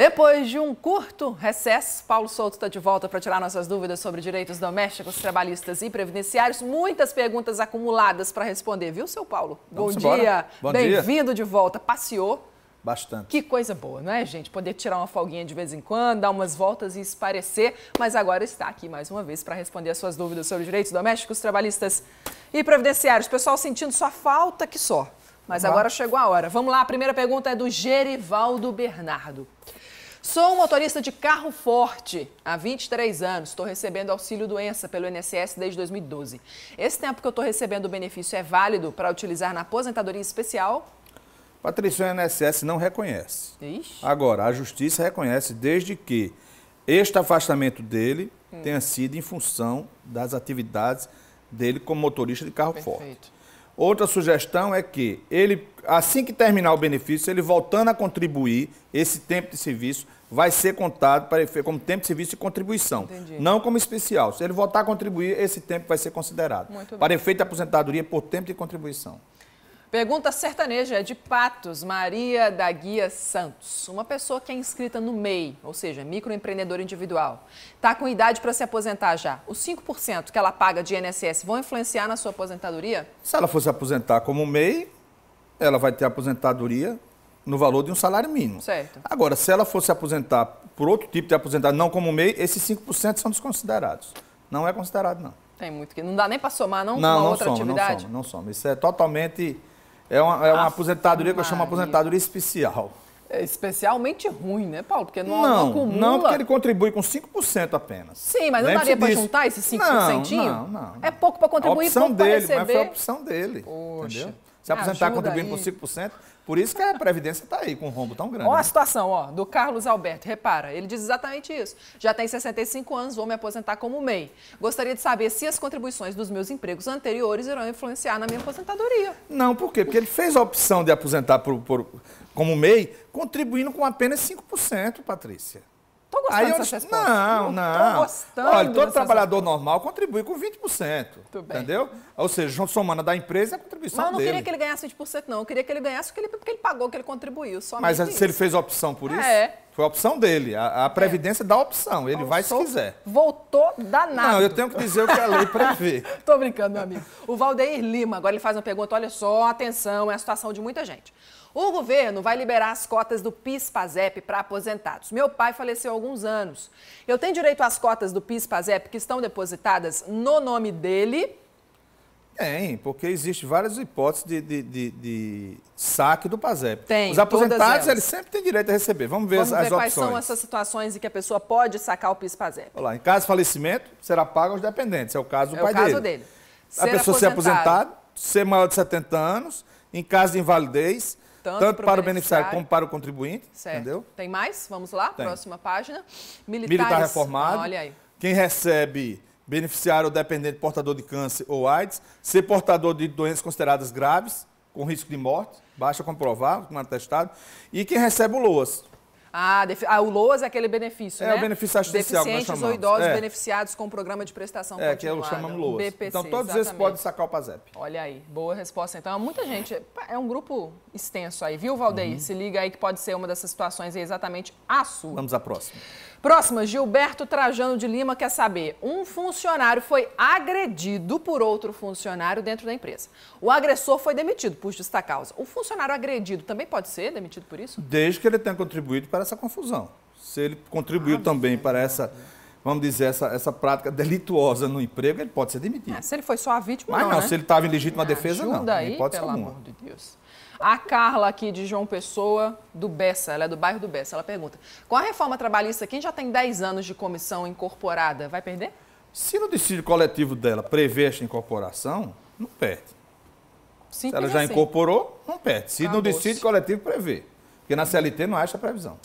Depois de um curto recesso, Paulo Souto está de volta para tirar nossas dúvidas sobre direitos domésticos, trabalhistas e previdenciários. Muitas perguntas acumuladas para responder, viu, seu Paulo? Bom dia. Bom Bem-vindo de volta. Passeou? Bastante. Que coisa boa, não é, gente? Poder tirar uma folguinha de vez em quando, dar umas voltas e esparecer. Mas agora está aqui mais uma vez para responder as suas dúvidas sobre direitos domésticos, trabalhistas e previdenciários. Pessoal sentindo sua falta, que só. Mas agora chegou a hora. Vamos lá, a primeira pergunta é do Gerivaldo Bernardo. Sou motorista de carro forte há 23 anos. Estou recebendo auxílio doença pelo INSS desde 2012. Esse tempo que eu estou recebendo o benefício é válido para utilizar na aposentadoria especial? Patrícia, o INSS não reconhece. Ixi. Agora, a Justiça reconhece desde que este afastamento dele hum. tenha sido em função das atividades dele como motorista de carro Perfeito. forte. Outra sugestão é que ele assim que terminar o benefício, ele voltando a contribuir, esse tempo de serviço vai ser contado para como tempo de serviço e contribuição, Entendi. não como especial. Se ele voltar a contribuir, esse tempo vai ser considerado. Muito para efeito da aposentadoria por tempo de contribuição. Pergunta sertaneja é de Patos, Maria da Guia Santos. Uma pessoa que é inscrita no MEI, ou seja, microempreendedor individual, está com idade para se aposentar já. Os 5% que ela paga de INSS vão influenciar na sua aposentadoria? Se ela fosse aposentar como MEI, ela vai ter aposentadoria no valor de um salário mínimo. Certo. Agora, se ela fosse aposentar por outro tipo de aposentado, não como MEI, esses 5% são desconsiderados. Não é considerado, não. Tem muito que. Não dá nem para somar, não, não, não outra soma, atividade? Não, soma, não soma. Isso é totalmente. É uma, é uma ah, aposentadoria que eu chamo aposentadoria especial. É especialmente ruim, né, Paulo? Porque não, não, acumula. Não, porque ele contribui com 5% apenas. Sim, mas não daria para juntar esses 5%? Não, não, não, não. É pouco para contribuir a opção pouco dele, receber. Mas foi a opção dele. Poxa. Entendeu? Se aposentar contribuindo aí. por 5%, por isso que a Previdência está aí com um rombo tão grande. Olha né? a situação ó, do Carlos Alberto, repara, ele diz exatamente isso. Já tem 65 anos, vou me aposentar como MEI. Gostaria de saber se as contribuições dos meus empregos anteriores irão influenciar na minha aposentadoria. Não, por quê? Porque ele fez a opção de aposentar por, por, como MEI contribuindo com apenas 5%, Patrícia gostando aí eu dessas Não, não. Tô gostando Olha, todo trabalhador normal contribui com 20%. Tudo Entendeu? Ou seja, somando a da empresa, é a contribuição dele. Mas eu não dele. queria que ele ganhasse 20%, não. Eu queria que ele ganhasse porque ele, porque ele pagou, que ele contribuiu. Mas se isso. ele fez opção por é. isso? É. Foi a opção dele. A, a é. Previdência é. dá a opção. Ele vai se quiser. Voltou danado. Não, eu tenho que dizer o que a lei prevê. Tô brincando, meu amigo. O Valdeir Lima, agora ele faz uma pergunta. Olha só, atenção, é a situação de muita gente. O governo vai liberar as cotas do PIS-PASEP para aposentados. Meu pai faleceu há alguns anos. Eu tenho direito às cotas do PIS-PASEP que estão depositadas no nome dele tem, porque existe várias hipóteses de, de, de, de saque do PASEP. Tem, Os aposentados, eles sempre têm direito a receber. Vamos ver Vamos as, as ver opções. quais são essas situações em que a pessoa pode sacar o PIS-PASEP. Olha lá, em caso de falecimento, será pago aos dependentes. É o caso é do é pai dele. É o caso dele. dele. A ser pessoa aposentado. ser aposentada, ser maior de 70 anos, em caso de invalidez, tanto, tanto para, o beneficiário como para o contribuinte. Certo. Entendeu? Tem mais? Vamos lá, Tem. próxima página. Militares, Militar reformado. Olha aí. Quem recebe beneficiar o dependente portador de câncer ou AIDS, ser portador de doenças consideradas graves, com risco de morte, basta comprovar, com é atestado, e quem recebe o LOAS. Ah, ah, o LOAS é aquele benefício, é, né? É o benefício assistencial que nós chamamos. ou idosos é. beneficiados com o programa de prestação é, é continuada. É, que chamamos LOAS. BPC, então, todos exatamente. esses podem sacar o PASEP. Olha aí, boa resposta. Então, é muita gente, é um grupo extenso aí, viu, Valdeir? Uhum. Se liga aí que pode ser uma dessas situações exatamente a sua. Vamos à próxima. Próxima, Gilberto Trajano de Lima quer saber: um funcionário foi agredido por outro funcionário dentro da empresa. O agressor foi demitido por justa causa. O funcionário agredido também pode ser demitido por isso? Desde que ele tenha contribuído para essa confusão. Se ele contribuiu ah, também para essa vamos dizer, essa, essa prática delituosa no emprego, ele pode ser demitido. É, se ele foi só a vítima, Mas não, não né? se ele estava em legítima Me ah, defesa, ajuda não. Aí, pode é pelo amor de Deus. A Carla aqui de João Pessoa, do Bessa, ela é do bairro do Bessa, ela pergunta, com a reforma trabalhista, quem já tem 10 anos de comissão incorporada, vai perder? Se no decídio coletivo dela prever esta incorporação, não perde. Simples se ela já assim. incorporou, não perde. Se Acabou no decídio coletivo prever. Porque na CLT não há essa previsão.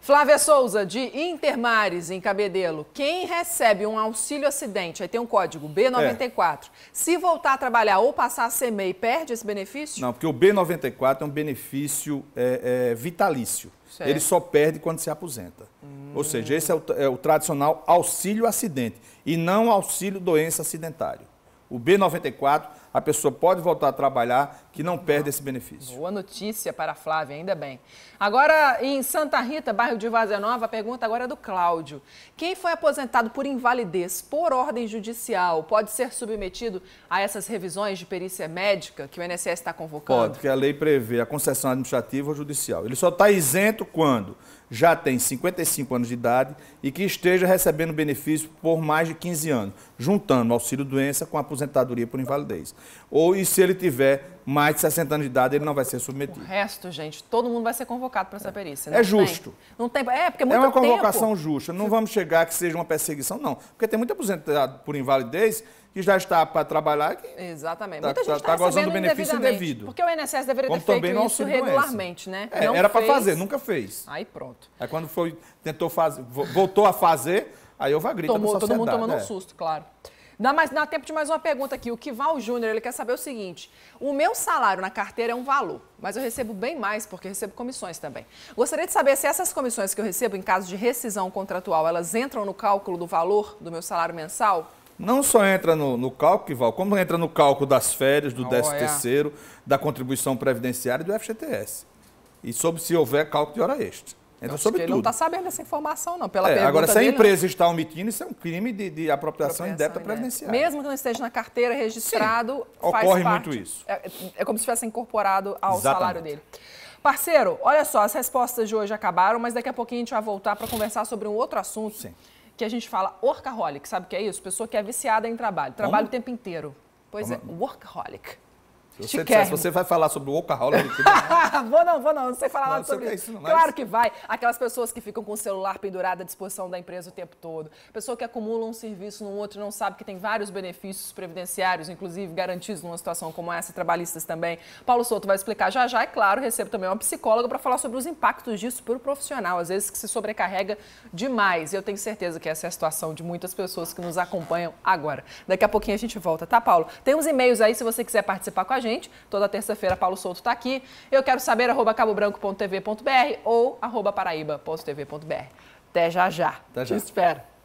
Flávia Souza, de Intermares, em Cabedelo. Quem recebe um auxílio acidente, aí tem um código B94, é. se voltar a trabalhar ou passar a ser MEI, perde esse benefício? Não, porque o B94 é um benefício é, é, vitalício. Certo. Ele só perde quando se aposenta. Hum. Ou seja, esse é o, é o tradicional auxílio acidente e não auxílio doença acidentário o B94, a pessoa pode voltar a trabalhar, que não perde esse benefício. Boa notícia para a Flávia, ainda bem. Agora, em Santa Rita, bairro de Vazia Nova, a pergunta agora é do Cláudio. Quem foi aposentado por invalidez por ordem judicial pode ser submetido a essas revisões de perícia médica que o INSS está convocando? Pode, porque a lei prevê a concessão administrativa ou judicial. Ele só está isento quando já tem 55 anos de idade e que esteja recebendo benefício por mais de 15 anos, juntando auxílio-doença com aposentadoria por invalidez. Ou e se ele tiver mais de 60 anos de idade, ele não vai ser submetido. O resto, gente, todo mundo vai ser convocado para essa perícia. é justo. Tem. Não tem, é, porque é, é muito É uma convocação tempo. justa. Não vamos chegar que seja uma perseguição, não. Porque tem muito aposentado por invalidez que já está para trabalhar. Que Exatamente. Tá, muita tá, gente está tá gozando do benefício indevido. Porque o INSS deveria ter feito isso regularmente, né? É, era para fazer, nunca fez. Aí pronto. Aí quando foi, tentou fazer, voltou a fazer, aí eu vou gritar Tomou, Todo mundo tomando é. um susto, claro. Dá, mais, dá tempo de mais uma pergunta aqui. O Kival Júnior, ele quer saber o seguinte. O meu salário na carteira é um valor, mas eu recebo bem mais porque recebo comissões também. Gostaria de saber se essas comissões que eu recebo em caso de rescisão contratual, elas entram no cálculo do valor do meu salário mensal? Não só entra no, no cálculo, Kival, como entra no cálculo das férias, do 13 oh, terceiro, é. da contribuição previdenciária e do FGTS. E sobre se houver cálculo de hora extra. Então, então sobre tudo. ele não está sabendo essa informação, não. Pela é, agora, se a empresa não. está omitindo, isso é um crime de, de apropriação, apropriação indébita previdenciária. Mesmo que não esteja na carteira registrado, Sim, faz ocorre parte, muito isso. É, é, como se tivesse incorporado ao Exatamente. salário dele. Parceiro, olha só, as respostas de hoje acabaram, mas daqui a pouquinho a gente vai voltar para conversar sobre um outro assunto Sim. que a gente fala workaholic, sabe o que é isso? Pessoa que é viciada em trabalho, trabalha o tempo inteiro. Pois Como? é, workaholic. Se você, se você vai falar sobre o Ocarola, vou não, vou não, não sei falar não, nada sobre é isso. isso. Claro que vai. Aquelas pessoas que ficam com o celular pendurado à disposição da empresa o tempo todo. Pessoa que acumula um serviço no outro não sabe que tem vários benefícios previdenciários, inclusive garantidos numa situação como essa, trabalhistas também. Paulo Souto vai explicar já já, é claro, recebo também uma psicóloga para falar sobre os impactos disso para o profissional, às vezes que se sobrecarrega demais. E eu tenho certeza que essa é a situação de muitas pessoas que nos acompanham agora. Daqui a pouquinho a gente volta, tá, Paulo? Tem uns e-mails aí se você quiser participar com a gente gente. Toda terça-feira, Paulo Souto está aqui. Eu quero saber, arroba cabobranco.tv.br ou arroba paraíba.tv.br. Até já já. Até já. Te espero.